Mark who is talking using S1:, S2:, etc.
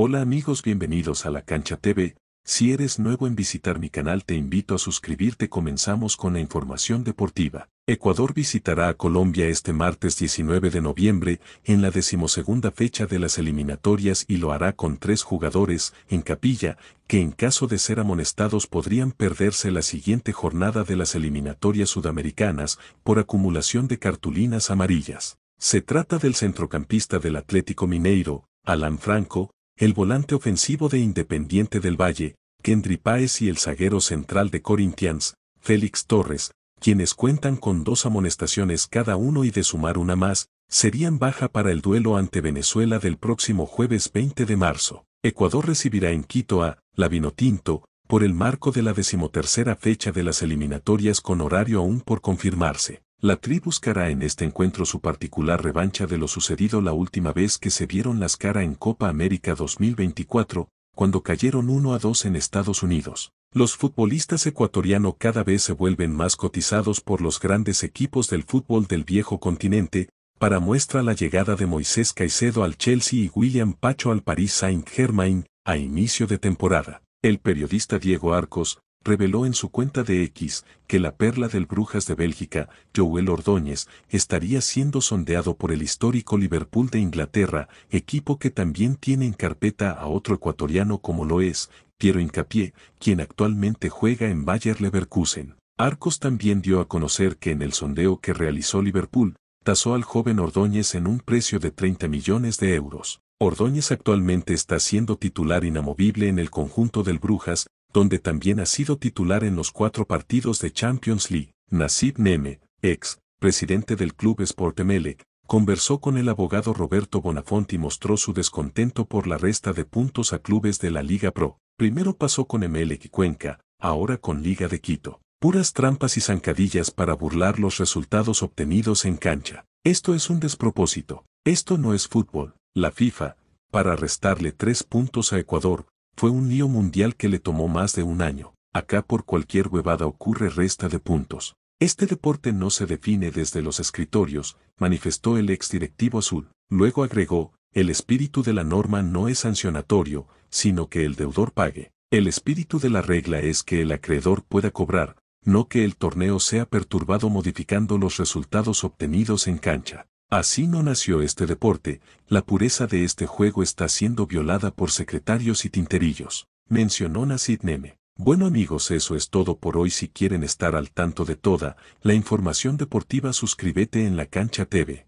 S1: Hola amigos bienvenidos a La Cancha TV, si eres nuevo en visitar mi canal te invito a suscribirte comenzamos con la información deportiva. Ecuador visitará a Colombia este martes 19 de noviembre en la decimosegunda fecha de las eliminatorias y lo hará con tres jugadores en capilla que en caso de ser amonestados podrían perderse la siguiente jornada de las eliminatorias sudamericanas por acumulación de cartulinas amarillas. Se trata del centrocampista del Atlético Mineiro, Alan Franco, el volante ofensivo de Independiente del Valle, Kendry Páez y el zaguero central de Corinthians, Félix Torres, quienes cuentan con dos amonestaciones cada uno y de sumar una más, serían baja para el duelo ante Venezuela del próximo jueves 20 de marzo. Ecuador recibirá en Quito a Vinotinto por el marco de la decimotercera fecha de las eliminatorias con horario aún por confirmarse. La tri buscará en este encuentro su particular revancha de lo sucedido la última vez que se vieron las cara en Copa América 2024, cuando cayeron 1 a 2 en Estados Unidos. Los futbolistas ecuatorianos cada vez se vuelven más cotizados por los grandes equipos del fútbol del viejo continente, para muestra la llegada de Moisés Caicedo al Chelsea y William Pacho al Paris Saint-Germain, a inicio de temporada. El periodista Diego Arcos, reveló en su cuenta de X que la perla del Brujas de Bélgica, Joel Ordóñez, estaría siendo sondeado por el histórico Liverpool de Inglaterra, equipo que también tiene en carpeta a otro ecuatoriano como lo es, Piero Incapié, quien actualmente juega en Bayer Leverkusen. Arcos también dio a conocer que en el sondeo que realizó Liverpool, tasó al joven Ordóñez en un precio de 30 millones de euros. Ordóñez actualmente está siendo titular inamovible en el conjunto del Brujas, donde también ha sido titular en los cuatro partidos de Champions League. Nasib Neme, ex presidente del club Sport Emelec, conversó con el abogado Roberto Bonafonte y mostró su descontento por la resta de puntos a clubes de la Liga Pro. Primero pasó con Emelec y Cuenca, ahora con Liga de Quito. Puras trampas y zancadillas para burlar los resultados obtenidos en cancha. Esto es un despropósito. Esto no es fútbol. La FIFA, para restarle tres puntos a Ecuador, fue un lío mundial que le tomó más de un año. Acá por cualquier huevada ocurre resta de puntos. Este deporte no se define desde los escritorios, manifestó el ex directivo azul. Luego agregó, el espíritu de la norma no es sancionatorio, sino que el deudor pague. El espíritu de la regla es que el acreedor pueda cobrar, no que el torneo sea perturbado modificando los resultados obtenidos en cancha. Así no nació este deporte, la pureza de este juego está siendo violada por secretarios y tinterillos, mencionó Nasid Neme. Bueno amigos eso es todo por hoy si quieren estar al tanto de toda la información deportiva suscríbete en la cancha TV.